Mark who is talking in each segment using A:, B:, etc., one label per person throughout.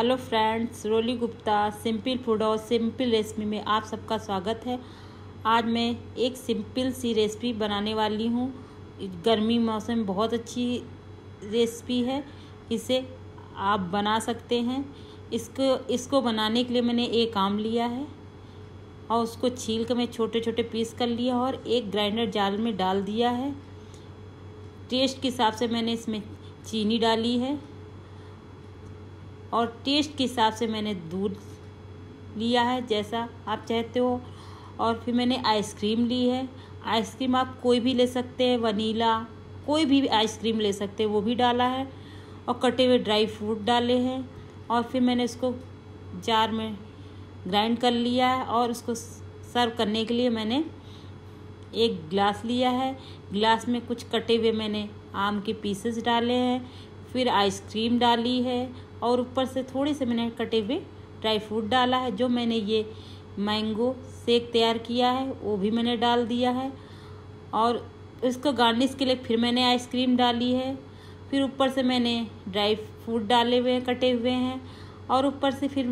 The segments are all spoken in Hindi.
A: hello friends Roli Gupta simple food और सिंपल रेसिपी में आप सबका स्वागत है आज मैं एक सिंपल सी रेसिपी बनाने वाली हूँ गर्मी मौसम बहुत अच्छी रेसिपी है इसे आप बना सकते हैं इसको इसको बनाने के लिए मैंने एक आम लिया है और उसको छील कर मैं छोटे छोटे पीस कर लिया और एक ग्राइंडर जाल में डाल दिया है टेस्ट के हिसाब से मैंने इसमें चीनी डाली है और टेस्ट के हिसाब से मैंने दूध लिया है जैसा आप चाहते हो और फिर मैंने आइसक्रीम ली है आइसक्रीम आप कोई भी ले सकते हैं वनीला कोई भी आइसक्रीम ले सकते हैं वो भी डाला है और कटे हुए ड्राई फ्रूट डाले हैं और फिर मैंने इसको जार में ग्राइंड कर लिया है और उसको सर्व करने के लिए मैंने एक ग्लास लिया है ग्लास में कुछ कटे हुए मैंने आम के पीसेस डाले हैं फिर आइसक्रीम डाली है और ऊपर से थोड़े से मैंने कटे हुए ड्राई फ्रूट डाला है जो मैंने ये मैंगो सेक तैयार किया है वो भी मैंने डाल दिया है और इसको गार्निश के लिए फिर मैंने आइसक्रीम डाली है फिर ऊपर से मैंने ड्राई फ्रूट डाले हुए हैं कटे हुए हैं और ऊपर से फिर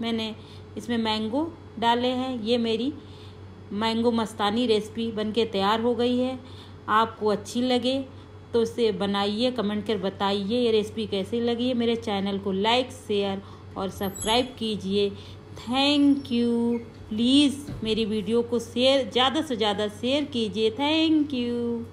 A: मैंने इसमें मैंगो डाले हैं ये मेरी मैंगो मस्तानी रेसिपी बनके तैयार हो गई है आपको अच्छी लगे तो इसे बनाइए कमेंट कर बताइए ये रेसिपी कैसी लगी है मेरे चैनल को लाइक शेयर और सब्सक्राइब कीजिए थैंक यू प्लीज़ मेरी वीडियो को शेयर ज़्यादा से ज़्यादा शेयर कीजिए थैंक यू